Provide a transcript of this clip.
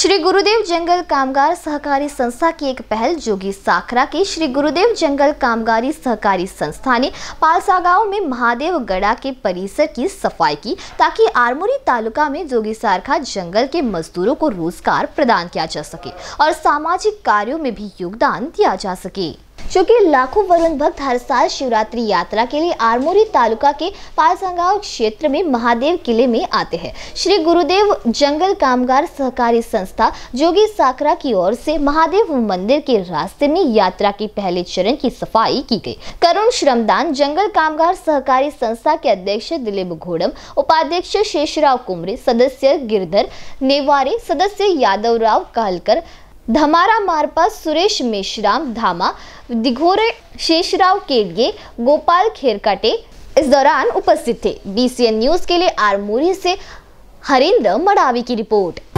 श्री गुरुदेव जंगल कामगार सहकारी संस्था की एक पहल जोगी साखरा के श्री गुरुदेव जंगल कामगारी सहकारी संस्था ने पालसा गांव में महादेव गड़ा के परिसर की सफाई की ताकि आरमोरी तालुका में जोगी सारखा जंगल के मजदूरों को रोजगार प्रदान किया जा सके और सामाजिक कार्यों में भी योगदान दिया जा सके क्योंकि लाखों वरुण भक्त हर साल शिवरात्रि यात्रा के लिए आरमोरी तालुका के पालसंगाव क्षेत्र में महादेव किले में आते हैं श्री गुरुदेव जंगल कामगार सहकारी संस्था जोगी साकरा की ओर से महादेव मंदिर के रास्ते में यात्रा के पहले चरण की सफाई की गई करुण श्रमदान जंगल कामगार सहकारी संस्था के अध्यक्ष दिलीप घोड़म उपाध्यक्ष शेषराव कुमरे सदस्य गिरधर नेवारे सदस्य यादव राव कालकर धमारा मारपा सुरेश मेशराम धामा दिघोरे शेषराव केडगे गोपाल खेरकाटे इस दौरान उपस्थित थे बीसीएन न्यूज के लिए आरमूरी से हरिंद्र मडावी की रिपोर्ट